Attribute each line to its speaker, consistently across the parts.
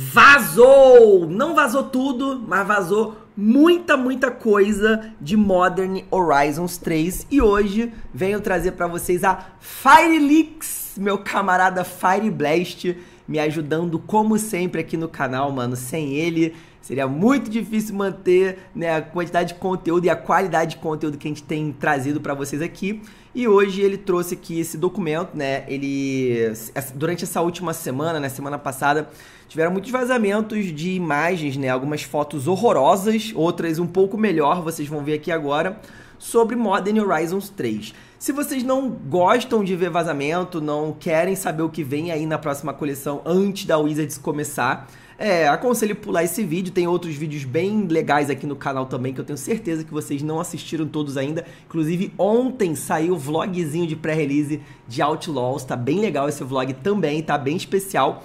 Speaker 1: vazou! Não vazou tudo, mas vazou muita, muita coisa de Modern Horizons 3 e hoje venho trazer para vocês a Fireleaks, meu camarada Fireblast, me ajudando como sempre aqui no canal, mano. Sem ele seria muito difícil manter né, a quantidade de conteúdo e a qualidade de conteúdo que a gente tem trazido para vocês aqui. E hoje ele trouxe aqui esse documento, né? Ele durante essa última semana, né, semana passada, tiveram muitos vazamentos de imagens, né? Algumas fotos horrorosas, outras um pouco melhor, vocês vão ver aqui agora, sobre Modern Horizons 3. Se vocês não gostam de ver vazamento, não querem saber o que vem aí na próxima coleção antes da Wizards começar, é, aconselho pular esse vídeo. Tem outros vídeos bem legais aqui no canal também que eu tenho certeza que vocês não assistiram todos ainda. Inclusive, ontem saiu o vlogzinho de pré-release de Outlaws. Tá bem legal esse vlog também, tá bem especial.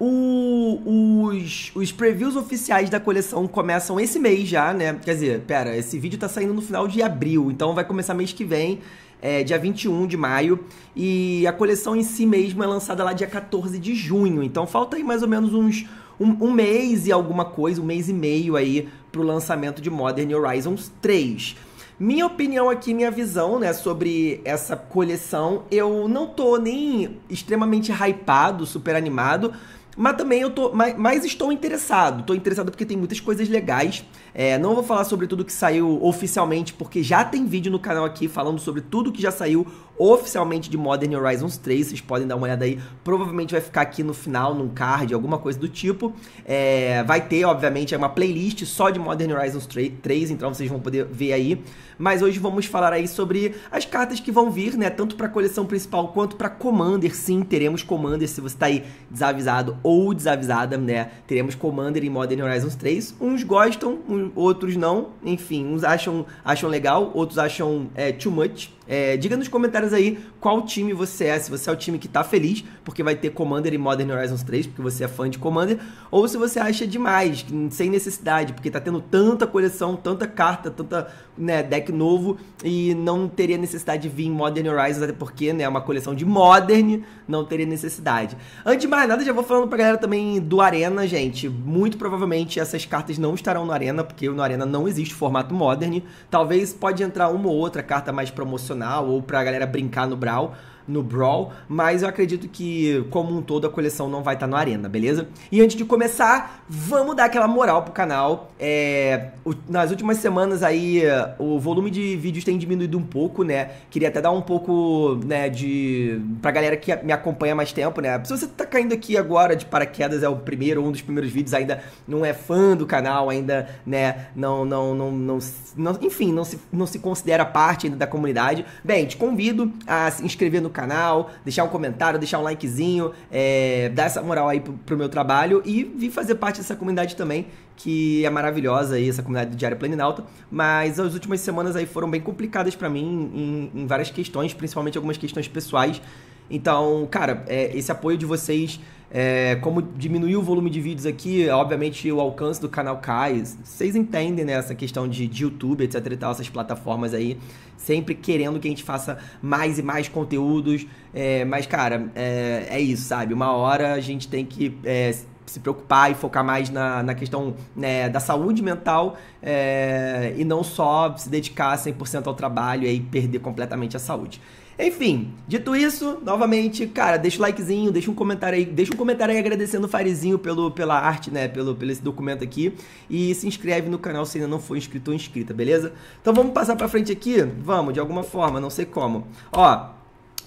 Speaker 1: O, os, os previews oficiais da coleção começam esse mês já, né? Quer dizer, pera, esse vídeo tá saindo no final de abril, então vai começar mês que vem, é, dia 21 de maio. E a coleção em si mesmo é lançada lá dia 14 de junho, então falta aí mais ou menos uns um, um mês e alguma coisa, um mês e meio aí pro lançamento de Modern Horizons 3. Minha opinião aqui, minha visão, né, sobre essa coleção, eu não tô nem extremamente hypado, super animado, mas também eu tô. Mas, mas estou interessado. Estou interessado porque tem muitas coisas legais. É, não vou falar sobre tudo que saiu oficialmente, porque já tem vídeo no canal aqui falando sobre tudo que já saiu oficialmente de Modern Horizons 3. Vocês podem dar uma olhada aí. Provavelmente vai ficar aqui no final, num card, alguma coisa do tipo. É, vai ter, obviamente, é uma playlist só de Modern Horizons 3, então vocês vão poder ver aí. Mas hoje vamos falar aí sobre as cartas que vão vir, né? Tanto para a coleção principal quanto para Commander. Sim, teremos Commander. Se você está aí desavisado, ou desavisada, né? Teremos Commander em Modern Horizons 3. Uns gostam, outros não. Enfim, uns acham, acham legal, outros acham é, too much. É, diga nos comentários aí qual time você é, se você é o time que tá feliz, porque vai ter Commander e Modern Horizons 3, porque você é fã de Commander, ou se você acha demais, sem necessidade, porque tá tendo tanta coleção, tanta carta, tanta né, deck novo, e não teria necessidade de vir em Modern Horizons, até porque né, é uma coleção de Modern, não teria necessidade. Antes de mais nada, já vou falando pra galera também do Arena, gente. Muito provavelmente essas cartas não estarão no Arena, porque no Arena não existe formato Modern. Talvez pode entrar uma ou outra carta mais promocional profissional ou pra galera brincar no Brawl no Brawl, mas eu acredito que, como um todo, a coleção não vai estar tá no Arena, beleza? E antes de começar, vamos dar aquela moral pro canal. É, o, nas últimas semanas aí, o volume de vídeos tem diminuído um pouco, né? Queria até dar um pouco, né, de... pra galera que me acompanha há mais tempo, né? Se você tá caindo aqui agora de paraquedas, é o primeiro, um dos primeiros vídeos, ainda não é fã do canal, ainda, né, não, não, não, não, não enfim, não se, não se considera parte ainda da comunidade. Bem, te convido a se inscrever no canal, deixar um comentário, deixar um likezinho, é, dar essa moral aí pro, pro meu trabalho e vir fazer parte dessa comunidade também, que é maravilhosa aí, essa comunidade do Diário Planinalta. Mas as últimas semanas aí foram bem complicadas para mim em, em várias questões, principalmente algumas questões pessoais. Então, cara, é, esse apoio de vocês é, como diminuir o volume de vídeos aqui, obviamente o alcance do canal cai. Vocês entendem, né? Essa questão de, de YouTube, etc e tal, essas plataformas aí, sempre querendo que a gente faça mais e mais conteúdos. É, mas, cara, é, é, isso, sabe? Uma hora a gente tem que é, se preocupar e focar mais na, na questão né, da saúde mental é, e não só se dedicar 100% ao trabalho e aí perder completamente a saúde. Enfim, dito isso, novamente, cara, deixa o likezinho, deixa um comentário aí, deixa um comentário aí agradecendo o Farizinho pelo, pela arte, né, pelo, pelo esse documento aqui, e se inscreve no canal se ainda não for inscrito ou inscrita, beleza? Então vamos passar pra frente aqui? Vamos, de alguma forma, não sei como. Ó,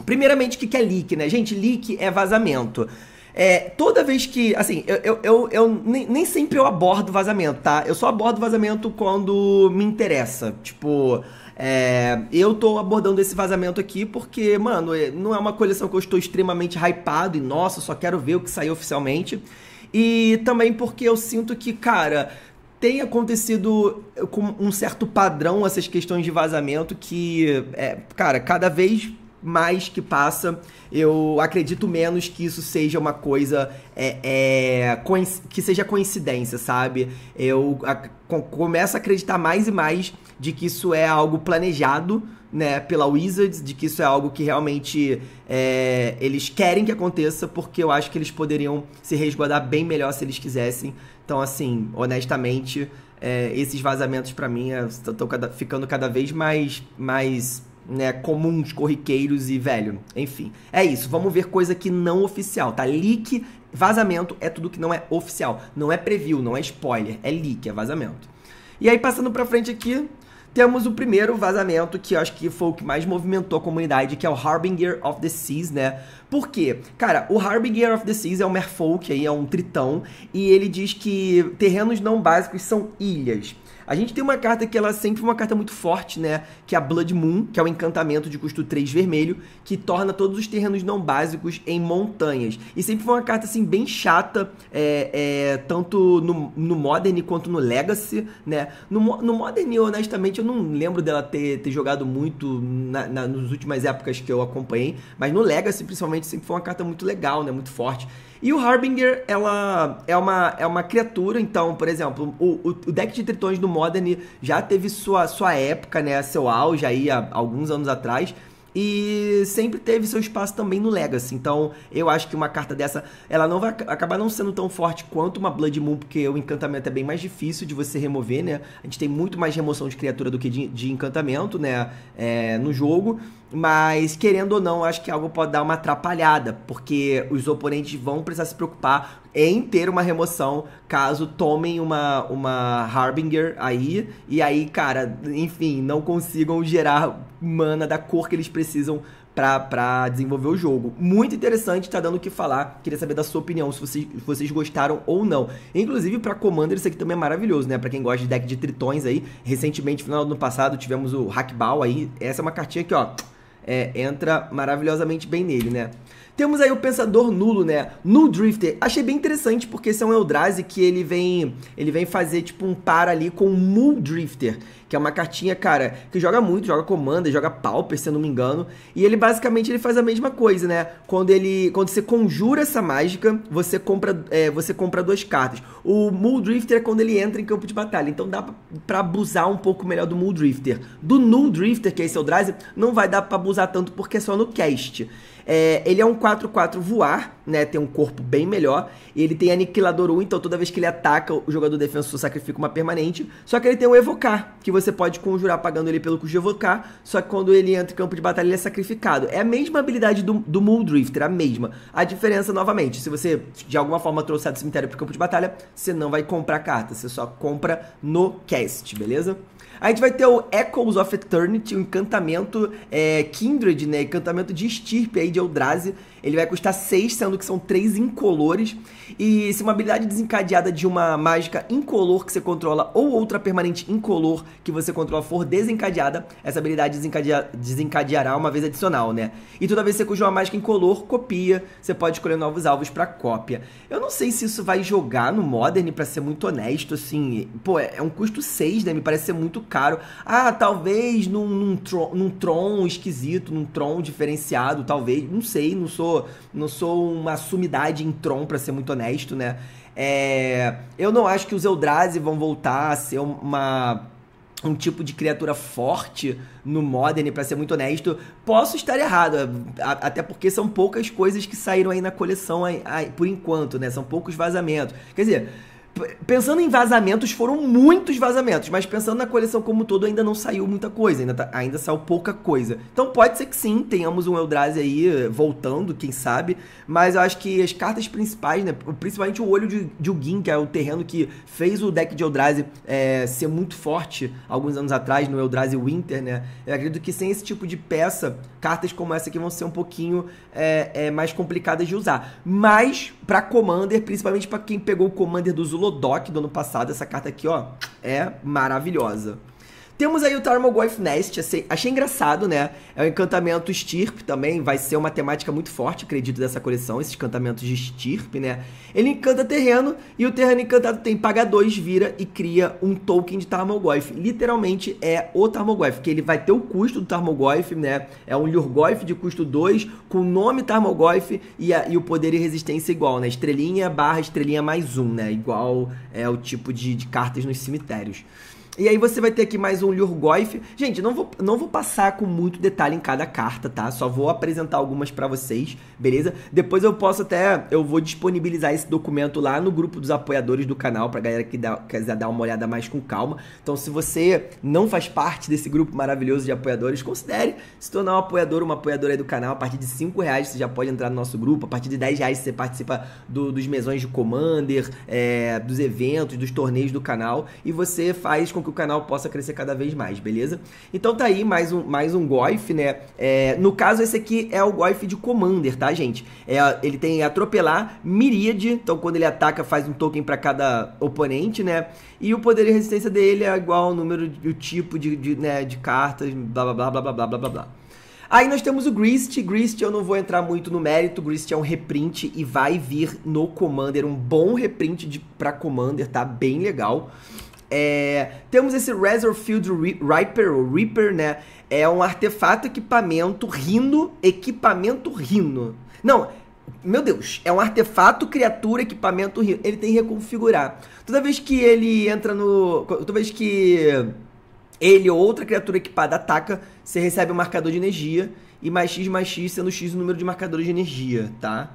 Speaker 1: primeiramente, o que, que é leak, né? Gente, leak é vazamento. É, toda vez que. Assim, eu, eu, eu, eu nem, nem, sempre eu abordo vazamento, tá? Eu só abordo vazamento quando me interessa. Tipo. É, eu tô abordando esse vazamento aqui porque, mano, é, não é uma coleção que eu estou extremamente hypado e, nossa, só quero ver o que saiu oficialmente. E também porque eu sinto que, cara, tem acontecido com um certo padrão essas questões de vazamento que, é, cara, cada vez mais que passa. Eu acredito menos que isso seja uma coisa é, é, que seja coincidência, sabe? Eu a, começo a acreditar mais e mais de que isso é algo planejado né, pela Wizards, de que isso é algo que realmente é, eles querem que aconteça, porque eu acho que eles poderiam se resguardar bem melhor se eles quisessem. Então, assim, honestamente, é, esses vazamentos para mim estão é, ficando cada vez mais, mais né, comuns, corriqueiros e velho. Enfim, é isso. Vamos ver coisa que não oficial, tá? Leak, vazamento é tudo que não é oficial. Não é preview, não é spoiler, é leak, é vazamento. E aí, passando pra frente aqui, temos o primeiro vazamento, que eu acho que foi o que mais movimentou a comunidade, que é o Harbinger of the Seas, né? Por quê? Cara, o Harbinger of the Seas é um merfolk aí, é um tritão, e ele diz que terrenos não básicos são ilhas. A gente tem uma carta que ela sempre foi uma carta muito forte, né? Que é a Blood Moon, que é o um encantamento de custo 3 vermelho, que torna todos os terrenos não básicos em montanhas. E sempre foi uma carta, assim, bem chata, é, é, tanto no, no Modern quanto no Legacy, né? No, no Modern, honestamente, eu não lembro dela ter, ter jogado muito na, na, nas últimas épocas que eu acompanhei, mas no Legacy, principalmente, sempre foi uma carta muito legal, né? Muito forte. E o Harbinger, ela é uma, é uma criatura, então, por exemplo, o, o, deck de tritões do Modern já teve sua, sua época, né, seu auge aí há alguns anos atrás, e sempre teve seu espaço também no Legacy. Então, eu acho que uma carta dessa, ela não vai acabar não sendo tão forte quanto uma Blood Moon, porque o encantamento é bem mais difícil de você remover, né? A gente tem muito mais remoção de criatura do que de, de encantamento, né? É, no jogo. Mas, querendo ou não, acho que algo pode dar uma atrapalhada, porque os oponentes vão precisar se preocupar em ter uma remoção caso tomem uma, uma Harbinger aí. E aí, cara, enfim, não consigam gerar mana da cor que eles precisam para desenvolver o jogo. Muito interessante, tá dando o que falar. Queria saber da sua opinião, se vocês, vocês gostaram ou não. Inclusive, para Commander, isso aqui também é maravilhoso, né? Para quem gosta de deck de tritões aí, recentemente, final do ano passado, tivemos o Hackball aí. Essa é uma cartinha aqui ó é, entra maravilhosamente bem nele, né? Temos aí o Pensador Nulo, né? Null Drifter. Achei bem interessante porque esse é um Eldrazi que ele vem, ele vem fazer tipo um par ali com o Mull Drifter, que é uma cartinha, cara, que joga muito, joga comanda, joga pauper, se eu não me engano. E ele basicamente ele faz a mesma coisa, né? Quando ele, quando você conjura essa mágica, você compra, é, você compra duas cartas. O Mull Drifter é quando ele entra em campo de batalha, então dá para abusar um pouco melhor do Mull Drifter. Do Null Drifter, que é esse Eldrazi, não vai dar para abusar tanto porque é só no cast. É, ele é um 4-4 voar, né? Tem um corpo bem melhor. E ele tem aniquilador 1, então toda vez que ele ataca, o jogador defensor sacrifica uma permanente. Só que ele tem um evocar, que você pode conjurar pagando ele pelo custo de evocar. Só que quando ele entra em campo de batalha, ele é sacrificado. É a mesma habilidade do, do a mesma. A diferença, novamente, se você de alguma forma trouxer do cemitério pro campo de batalha, você não vai comprar carta, você só compra no cast, beleza? A gente vai ter o Echoes of Eternity, o um encantamento é, Kindred, né? Encantamento de estirpe aí de Eldrazi. Ele vai custar 6, sendo que são 3 incolores. E se uma habilidade desencadeada de uma mágica incolor que você controla ou outra permanente incolor que você controla for desencadeada, essa habilidade desencadear, desencadeará uma vez adicional, né? E toda vez que você cuja uma mágica incolor, copia, você pode escolher novos alvos para cópia. Eu não sei se isso vai jogar no Modern, para ser muito honesto, assim. Pô, é, é, um custo 6, né? Me parece ser muito caro. Ah, talvez num, num, tron, num Tron esquisito, num Tron diferenciado, talvez. Não sei, não sou, não sou uma sumidade em Tron, para ser muito honesto honesto, né? É, eu não acho que os Eldrazi vão voltar a ser uma um tipo de criatura forte no Modern, para ser muito honesto. Posso estar errado, até porque são poucas coisas que saíram aí na coleção aí, por enquanto, né? São poucos vazamentos. Quer dizer, pensando em vazamentos, foram muitos vazamentos, mas pensando na coleção como um todo, ainda não saiu muita coisa, ainda, tá, ainda saiu pouca coisa. Então pode ser que sim, tenhamos um Eldrazi aí eh, voltando, quem sabe, mas eu acho que as cartas principais, né, principalmente o Olho de, de Ugin, que é o terreno que fez o deck de Eldrazi é, ser muito forte alguns anos atrás, no Eldrazi Winter, né, eu acredito que sem esse tipo de peça, cartas como essa aqui vão ser um pouquinho é, é, mais complicadas de usar. Mas, para Commander, principalmente para quem pegou o Commander do Zulu Holodoc do ano passado. Essa carta aqui, ó, é maravilhosa. Temos aí o Tarmogoyf Nest, achei engraçado, né? É um encantamento estirpe também, vai ser uma temática muito forte, acredito, dessa coleção, esses encantamentos de estirpe, né? Ele encanta terreno e o terreno encantado tem paga 2, vira e cria um token de Tarmogoyf. Literalmente é o Tarmogoyf, que ele vai ter o custo do Tarmogoyf, né? É um Lurgoyf de custo 2, com o nome Tarmogoyf e, a, e o poder e resistência igual, né? Estrelinha barra estrelinha mais um, né? Igual é o tipo de, de cartas nos cemitérios. E aí você vai ter aqui mais um Lurgoyf. Gente, não vou, não vou passar com muito detalhe em cada carta, tá? Só vou apresentar algumas para vocês, beleza? Depois eu posso até... Eu vou disponibilizar esse documento lá no grupo dos apoiadores do canal, pra galera que dá, quiser dar uma olhada mais com calma. Então, se você não faz parte desse grupo maravilhoso de apoiadores, considere se tornar um apoiador, uma apoiadora aí do canal. A partir de 5 reais você já pode entrar no nosso grupo. A partir de 10 reais você participa do, dos mesões de Commander, é, dos eventos, dos torneios do canal. E você faz com que o canal possa crescer cada vez mais, beleza? Então tá aí mais um, mais um Goif, né? É, no caso, esse aqui é o Goif de Commander, tá, gente? É, ele tem atropelar, miríade, então quando ele ataca faz um token para cada oponente, né? E o poder e resistência dele é igual ao número e o tipo de, de, né, de cartas, blá blá blá blá blá blá blá blá. Aí nós temos o Grist. Grist eu não vou entrar muito no mérito. Grist é um reprint e vai vir no Commander. Um bom reprint de, pra Commander, tá? Bem legal. É, temos esse Razorfield Reaper, ou Reaper, né? É um artefato equipamento rino, equipamento rino. Não, meu Deus, é um artefato, criatura, equipamento rino. Ele tem que reconfigurar. Toda vez que ele entra no. Toda vez que ele ou outra criatura equipada ataca, você recebe um marcador de energia. E mais X mais X sendo X o número de marcadores de energia, tá?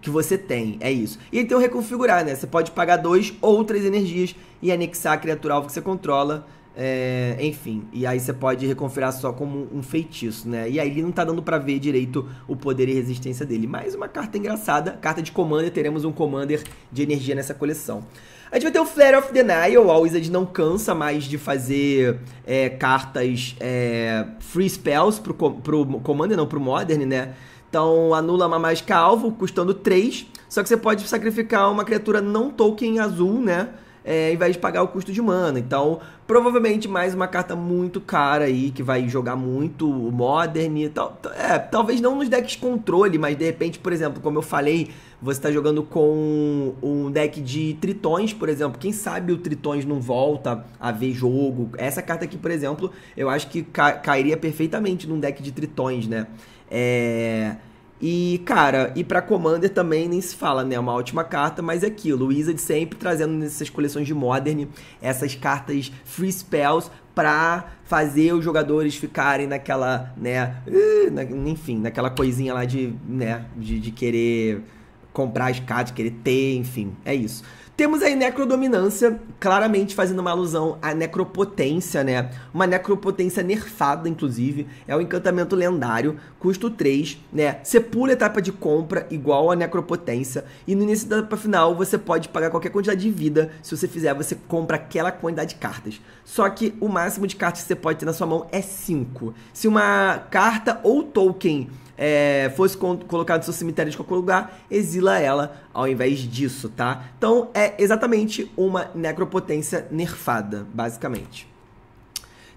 Speaker 1: que você tem, é isso. E então reconfigurar, né? Você pode pagar dois ou três energias e anexar a criatura alvo que você controla. É, enfim, e aí você pode reconfigurar só como um feitiço, né? E aí ele não tá dando para ver direito o poder e resistência dele. Mais uma carta engraçada, carta de commander, teremos um commander de energia nessa coleção. A gente vai ter o Flare of Denial, a Wizard não cansa mais de fazer é, cartas é, free spells pro, pro Commander, não, pro Modern, né? Então anula uma mágica alvo, custando 3. Só que você pode sacrificar uma criatura não token azul, né? É, em vez de pagar o custo de mana. Então, provavelmente mais uma carta muito cara aí, que vai jogar muito o Modern e tal. É, talvez não nos decks controle, mas de repente, por exemplo, como eu falei, você está jogando com um deck de tritões, por exemplo. Quem sabe o tritões não volta a ver jogo. Essa carta aqui, por exemplo, eu acho que ca cairia perfeitamente num deck de tritões, né? É... E, cara, e para Commander também nem se fala, né? É uma ótima carta, mas é aquilo. O Wizard sempre trazendo nessas coleções de Modern essas cartas free spells pra fazer os jogadores ficarem naquela, né? Enfim, naquela coisinha lá de, né? De, de querer comprar as cartas, querer ter, enfim. É isso. Temos aí necrodominância, claramente fazendo uma alusão à necropotência, né? Uma necropotência nerfada, inclusive. É o um encantamento lendário, custo 3, né? Você pula a etapa de compra igual a necropotência. E no início da etapa final, você pode pagar qualquer quantidade de vida. Se você fizer, você compra aquela quantidade de cartas. Só que o máximo de cartas que você pode ter na sua mão é 5. Se uma carta ou token é, fosse colocado no seu cemitério de qualquer lugar, exila ela ao invés disso, tá? Então é exatamente uma necropotência nerfada, basicamente.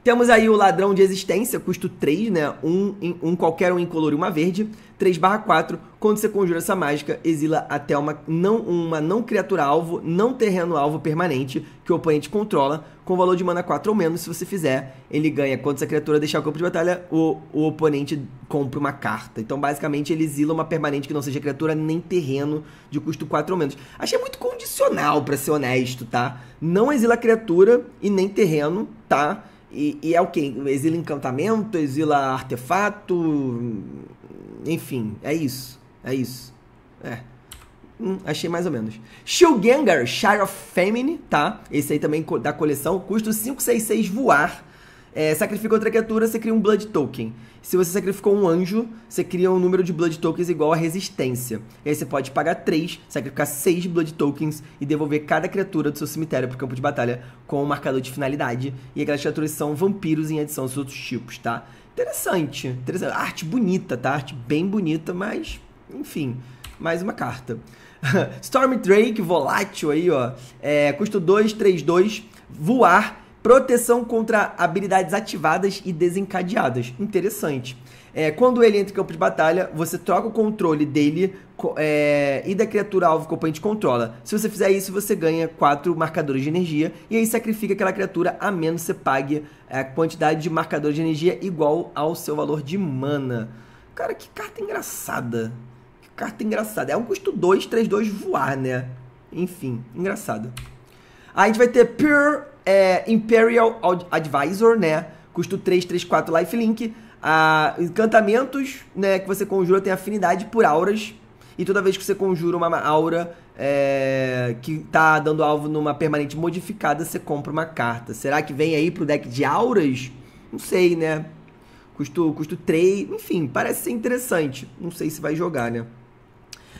Speaker 1: Temos aí o ladrão de existência, custo 3, né? Um, um qualquer um incolor e uma verde. 3 barra 4. Quando você conjura essa mágica, exila até uma não, uma não criatura alvo, não terreno alvo permanente, que o oponente controla, com valor de mana 4 ou menos. Se você fizer, ele ganha. Quando essa criatura deixar o campo de batalha, o, o oponente compra uma carta. Então, basicamente, ele exila uma permanente que não seja criatura nem terreno de custo 4 ou menos. Achei muito condicional, para ser honesto, tá? Não exila criatura e nem terreno, tá? E, e é o que? Exila encantamento, exila artefato. Enfim, é isso. É isso. É. Hum, achei mais ou menos. Shilgengar, Shire of Feminine, tá? Esse aí também da coleção. Custa 566 voar. É, sacrifica outra criatura, você cria um Blood Token. Se você sacrificou um anjo, você cria um número de Blood Tokens igual à resistência. E aí você pode pagar 3, sacrificar 6 Blood Tokens e devolver cada criatura do seu cemitério pro campo de batalha com um marcador de finalidade. E aquelas criaturas são vampiros em adição aos outros tipos, tá? Interessante, interessante. Arte bonita, tá? Arte bem bonita, mas, enfim, mais uma carta. Storm Drake, volátil aí, ó. É, custo 2, 3, 2. Voar Proteção contra habilidades ativadas e desencadeadas. Interessante. É, quando ele entra em campo de batalha, você troca o controle dele é, e da criatura alvo que o oponente controla. Se você fizer isso, você ganha 4 marcadores de energia e aí sacrifica aquela criatura a menos que você pague a quantidade de marcadores de energia igual ao seu valor de mana. Cara, que carta engraçada. Que carta engraçada. É um custo 2, 3, 2 voar, né? Enfim, engraçado. Aí a gente vai ter Pure é, Imperial Advisor, né? Custo 3, 3, 4 lifelink. Ah, encantamentos né, que você conjura tem afinidade por auras. E toda vez que você conjura uma aura é, que tá dando alvo numa permanente modificada, você compra uma carta. Será que vem aí pro deck de auras? Não sei, né? Custo, custo 3, enfim, parece ser interessante. Não sei se vai jogar, né?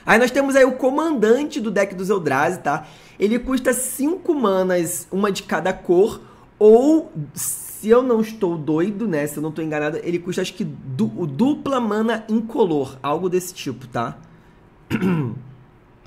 Speaker 1: Aí nós temos aí o comandante do deck dos Eldrazi, tá? Ele custa 5 manas, uma de cada cor, ou se eu não estou doido, né? Se eu não estou enganado, ele custa acho que du dupla mana incolor, algo desse tipo, tá?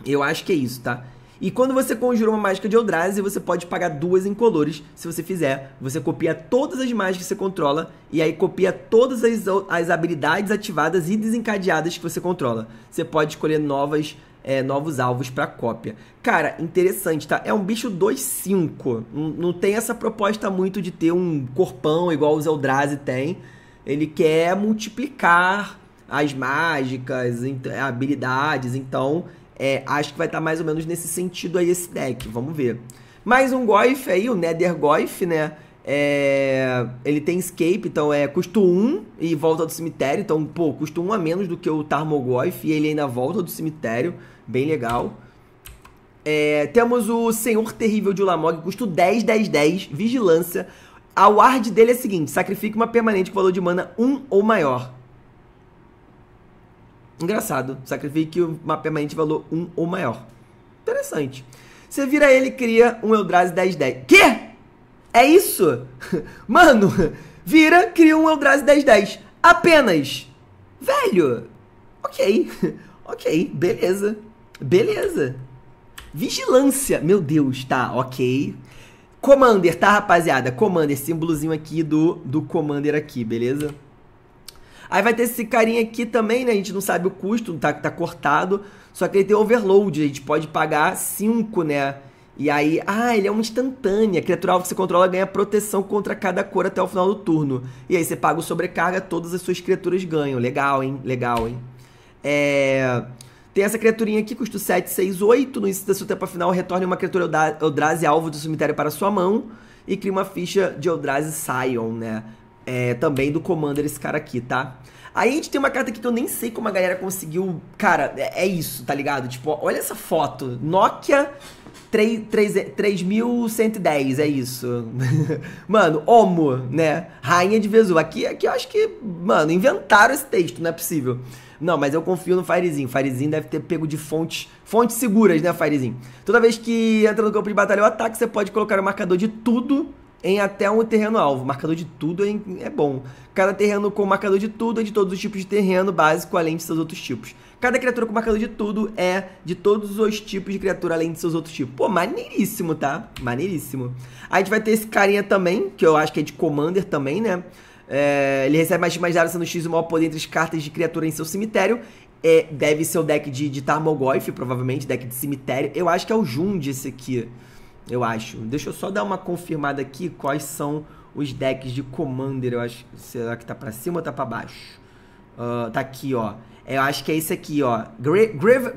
Speaker 1: Eu acho que é isso, tá? E quando você conjura uma mágica de Eldrazi, você pode pagar duas incolores. Se você fizer, você copia todas as mágicas que você controla e aí copia todas as, as habilidades ativadas e desencadeadas que você controla. Você pode escolher novas é, novos alvos para cópia. Cara, interessante, tá? É um bicho 2-5. Não, não tem essa proposta muito de ter um corpão igual o Eldrazi tem. Ele quer multiplicar as mágicas, habilidades, então é, acho que vai estar tá mais ou menos nesse sentido aí esse deck, vamos ver. Mais um Goif aí, o Nether Goif, né? É, ele tem escape, então é custo 1 e volta do cemitério. Então, pô, custo 1 a menos do que o Tarmogoyf e ele ainda volta do cemitério. Bem legal. É, temos o Senhor Terrível de Ulamog, custo 10, 10, 10, vigilância. A ward dele é a seguinte: sacrifique uma permanente com valor de mana 1 ou maior. Engraçado, sacrifique o mapeamento de valor 1 ou maior. Interessante. Você vira ele e cria um Eldrazi 1010 Quê? É isso? Mano, vira, cria um Eldrazi 1010 Apenas. Velho. Ok. Ok, beleza. Beleza. Vigilância. Meu Deus, tá, ok. Commander, tá, rapaziada? Commander, símbolozinho aqui do, do Commander aqui, beleza? Aí vai ter esse carinha aqui também, né? A gente não sabe o custo, tá, tá cortado. Só que ele tem overload, a gente pode pagar 5, né? E aí, ah, ele é uma instantânea. A criatura alvo que você controla ganha proteção contra cada cor até o final do turno. E aí você paga o sobrecarga, todas as suas criaturas ganham. Legal, hein? Legal, hein? É... Tem essa criaturinha aqui, custa 7, 6, 8. No início da sua tempo final, retorne uma criatura Eldrazi alvo do cemitério para sua mão e cria uma ficha de Eldrazi Sion, né? É, também do Commander esse cara aqui, tá? Aí a gente tem uma carta aqui que eu nem sei como a galera conseguiu. Cara, é, é isso, tá ligado? Tipo, olha essa foto. Nokia 3110, é isso. mano, Omo, né? Rainha de Vesu. Aqui, aqui eu acho que, mano, inventaram esse texto, não é possível. Não, mas eu confio no Firezinho. Firezinho deve ter pego de fontes, fontes seguras, né, Firezinho? Toda vez que entra no campo de batalha o ataque, você pode colocar o marcador de tudo em até um terreno alvo. Marcador de tudo é, é bom. Cada terreno com marcador de tudo é de todos os tipos de terreno básico, além de seus outros tipos. Cada criatura com marcador de tudo é de todos os tipos de criatura, além de seus outros tipos. Pô, maneiríssimo, tá? Maneiríssimo. A gente vai ter esse carinha também, que eu acho que é de Commander também, né? É, ele recebe mais de mais dado sendo X o maior poder entre as cartas de criatura em seu cemitério. É, deve ser o deck de, de Tarmogoyf, provavelmente, deck de cemitério. Eu acho que é o Jund esse aqui eu acho. Deixa eu só dar uma confirmada aqui quais são os decks de Commander. Eu acho, será que tá para cima ou tá para baixo? Uh, tá aqui, ó. É, eu acho que é esse aqui, ó. Grave, grave,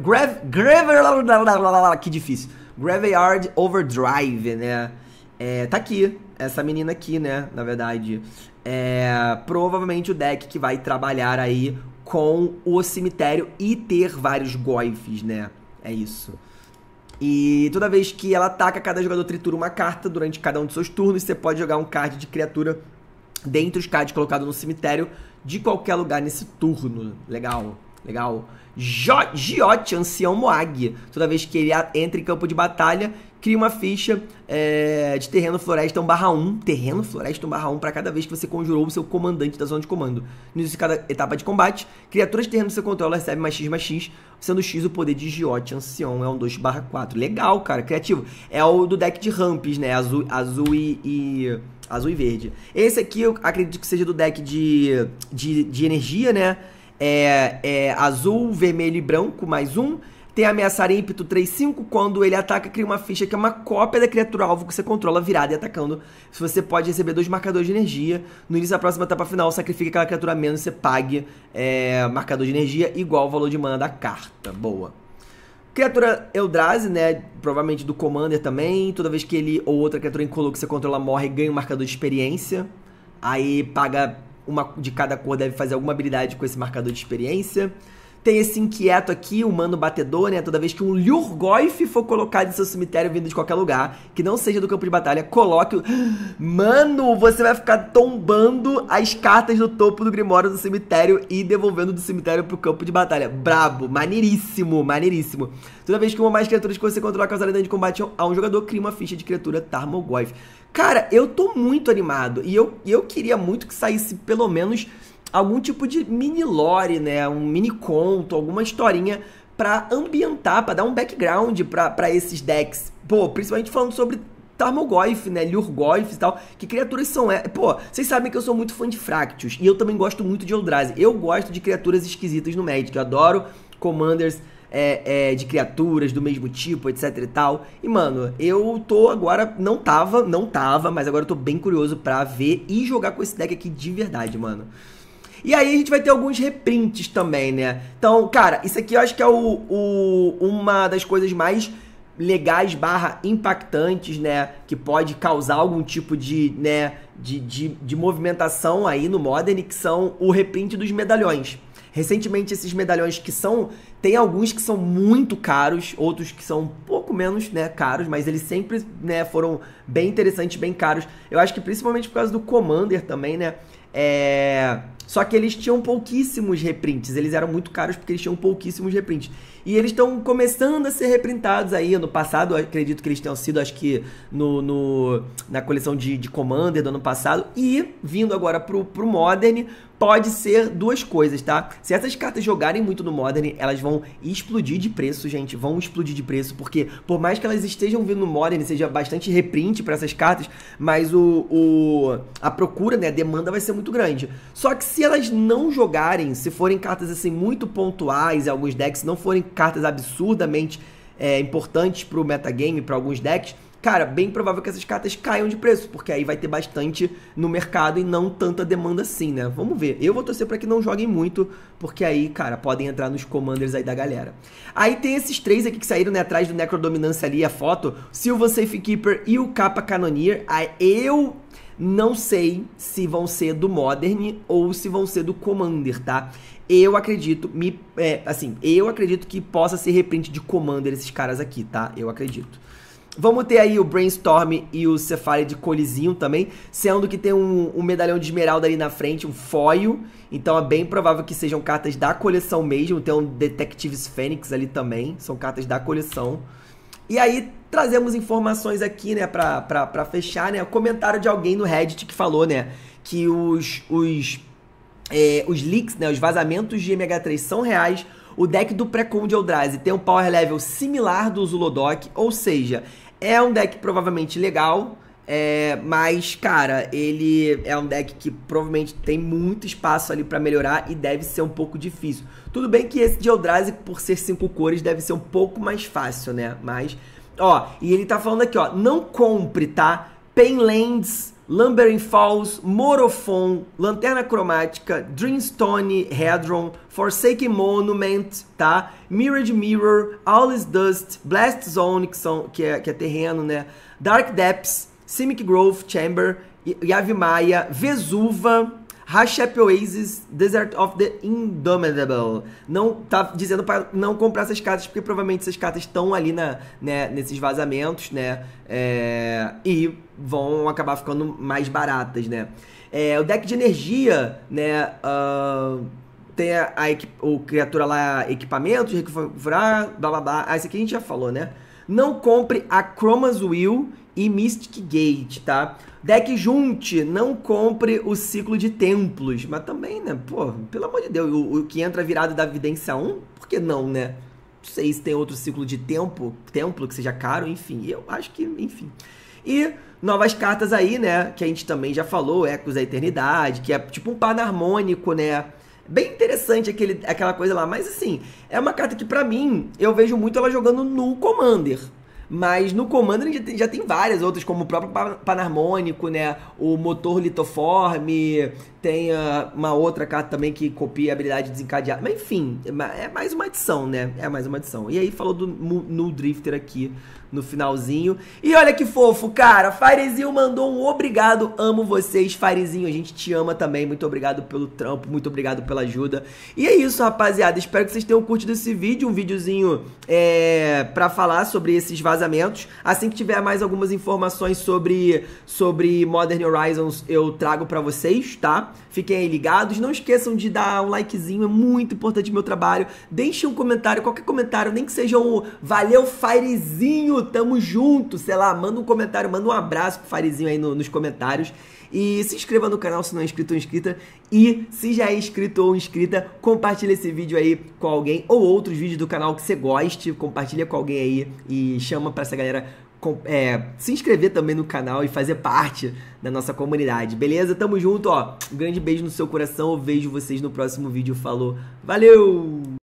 Speaker 1: grave, que difícil. Graveyard Overdrive, né? É, tá aqui, essa menina aqui, né? Na verdade, é provavelmente o deck que vai trabalhar aí com o cemitério e ter vários goifes, né? É isso. E toda vez que ela ataca, cada jogador tritura uma carta durante cada um de seus turnos. Você pode jogar um card de criatura dentro dos cards colocados no cemitério de qualquer lugar nesse turno. Legal, legal. Giote, ancião Moag. Toda vez que ele entra em campo de batalha, cria uma ficha é, de terreno floresta 1 barra 1, terreno floresta 1 barra 1 para cada vez que você conjurou o seu comandante da zona de comando. No início de cada etapa de combate, criaturas de terreno que você controla recebe mais X mais X, sendo X o poder de Giote Ancião, é um 2 barra 4. Legal, cara, criativo. É o do deck de ramps, né, azul, azul e, e azul e verde. Esse aqui eu acredito que seja do deck de, de, de energia, né? É, é azul, vermelho e branco, mais um. Tem ameaçar ímpeto 3-5, quando ele ataca, cria uma ficha que é uma cópia da criatura alvo que você controla virada e atacando. Se você pode receber dois marcadores de energia, no início da próxima etapa final, sacrifica aquela criatura a menos, você pague é, marcador de energia igual ao valor de mana da carta. Boa. Criatura Eldrazi, né? Provavelmente do Commander também. Toda vez que ele ou outra criatura incolor que você controla morre, ganha um marcador de experiência. Aí paga uma de cada cor, deve fazer alguma habilidade com esse marcador de experiência. Tem esse inquieto aqui, o mano batedor, né? Toda vez que um Lurgoif for colocado em seu cemitério vindo de qualquer lugar, que não seja do campo de batalha, coloque o. Mano, você vai ficar tombando as cartas do topo do Grimório do cemitério e devolvendo do cemitério pro campo de batalha. Brabo, maneiríssimo, maneiríssimo. Toda vez que uma ou mais criaturas que você controla causar dano de combate a um jogador, cria uma ficha de criatura Tarmogoyf. Cara, eu tô muito animado e eu, eu queria muito que saísse pelo menos algum tipo de mini lore, né? Um mini conto, alguma historinha para ambientar, para dar um background para esses decks. Pô, principalmente falando sobre Tarmogoyf, né, Lurgoyf e tal, que criaturas são é? Pô, vocês sabem que eu sou muito fã de Fractus, e eu também gosto muito de Eldrazi. Eu gosto de criaturas esquisitas no Magic, eu adoro Commanders é, é, de criaturas do mesmo tipo, etc e tal. E, mano, eu tô agora, não tava, não tava, mas agora eu tô bem curioso pra ver e jogar com esse deck aqui de verdade, mano. E aí a gente vai ter alguns reprints também, né? Então, cara, isso aqui eu acho que é o, o uma das coisas mais legais barra impactantes, né? Que pode causar algum tipo de, né, de, de, de movimentação aí no Modern, que são o reprint dos medalhões. Recentemente, esses medalhões que são. Tem alguns que são muito caros, outros que são um pouco menos né, caros, mas eles sempre né, foram bem interessantes, bem caros. Eu acho que principalmente por causa do Commander também, né? É, só que eles tinham pouquíssimos reprints. Eles eram muito caros porque eles tinham pouquíssimos reprints. E eles estão começando a ser reprintados aí. ano passado, acredito que eles tenham sido, acho que, no, no na coleção de, de Commander do ano passado. E, vindo agora pro, pro Modern, pode ser duas coisas, tá? Se essas cartas jogarem muito no Modern, elas vão explodir de preço, gente. Vão explodir de preço, porque por mais que elas estejam vindo no Modern, seja bastante reprint para essas cartas, mas o, o, a procura, né, a demanda vai ser muito grande. Só que se elas não jogarem, se forem cartas assim muito pontuais, alguns decks não forem cartas absurdamente é, importantes para o metagame, para alguns decks, cara, bem provável que essas cartas caiam de preço, porque aí vai ter bastante no mercado e não tanta demanda assim, né? Vamos ver. Eu vou torcer para que não joguem muito, porque aí, cara, podem entrar nos commanders aí da galera. Aí tem esses três aqui que saíram né, atrás do Necrodominância ali, a foto, Silva Safekeeper e o Capa Cannoneer. Aí eu não sei se vão ser do Modern ou se vão ser do Commander, tá? Eu acredito, me, é, assim, eu acredito que possa ser reprint de Commander esses caras aqui, tá? Eu acredito. Vamos ter aí o Brainstorm e o Safari de colizinho também, sendo que tem um, um, medalhão de esmeralda ali na frente, um foil, então é bem provável que sejam cartas da coleção mesmo, tem um Detectives Fênix ali também, são cartas da coleção. E aí trazemos informações aqui, né, pra, pra, pra fechar, né, o comentário de alguém no Reddit que falou, né, que os, os é, os leaks, né, os vazamentos de MH3 são reais. O deck do Precon de é Eldrazi tem um power level similar do Zulodoc, ou seja, é um deck provavelmente legal, é, mas, cara, ele é um deck que provavelmente tem muito espaço ali para melhorar e deve ser um pouco difícil. Tudo bem que esse de Eldrazi, por ser cinco cores, deve ser um pouco mais fácil, né? Mas, ó, e ele tá falando aqui, ó, não compre, tá? Painlands Lumbering Falls, Morophon, Lanterna Cromática, Dreamstone, Hedron, Forsaken Monument, tá? Mirrored Mirror, All is Dust, Blast Zone, que, são, que, é, que é terreno, né? Dark Depths, Simic Grove, Chamber, Yavimaya, Vesuva, Hashep Oasis Desert of the Indomitable. Não tá dizendo para não comprar essas cartas, porque provavelmente essas cartas estão ali na, né, nesses vazamentos, né? É, e vão acabar ficando mais baratas, né? É, o deck de energia, né? Uh, tem a, a o criatura lá, equipamento, recuperar, blá blá blá. Ah, isso aqui a gente já falou, né? Não compre a Chroma's Will e Mystic Gate, tá? Deck junte, não compre o ciclo de templos. Mas também, né? Pô, pelo amor de Deus, o, o que entra virado da Vidência 1, por que não, né? Não sei se tem outro ciclo de tempo, templo que seja caro, enfim. Eu acho que, enfim. E novas cartas aí, né? Que a gente também já falou, Ecos da Eternidade, que é tipo um panarmônico, né? Bem interessante aquele, aquela coisa lá. Mas assim, é uma carta que para mim, eu vejo muito ela jogando no Commander. Mas no Commander já tem, já tem várias outras, como o próprio Panharmônico, né? O motor litoforme, tem ah, uma outra carta também que copia a habilidade desencadeada. Mas enfim, é, é mais uma adição, né? É mais uma adição. E aí falou do no Drifter aqui no finalzinho. E olha que fofo, cara. Farezinho mandou um obrigado. Amo vocês, Farezinho. A gente te ama também. Muito obrigado pelo trampo, muito obrigado pela ajuda. E é isso, rapaziada. Espero que vocês tenham curtido esse vídeo. Um videozinho é, pra falar sobre esses vazamentos. Assim que tiver mais algumas informações sobre, sobre Modern Horizons, eu trago pra vocês, tá? Fiquem aí ligados. Não esqueçam de dar um likezinho. É muito importante meu trabalho. Deixem um comentário, qualquer comentário, nem que seja um valeu, Firezinho tamo junto. Sei lá, manda um comentário, manda um abraço pro Farizinho aí no, nos comentários. E se inscreva no canal se não é inscrito ou inscrita. E se já é inscrito ou inscrita, compartilha esse vídeo aí com alguém ou outros vídeos do canal que você goste. Compartilha com alguém aí e chama pra essa galera é, se inscrever também no canal e fazer parte da nossa comunidade, beleza? Tamo junto, ó. Um grande beijo no seu coração. Eu vejo vocês no próximo vídeo. Falou, valeu!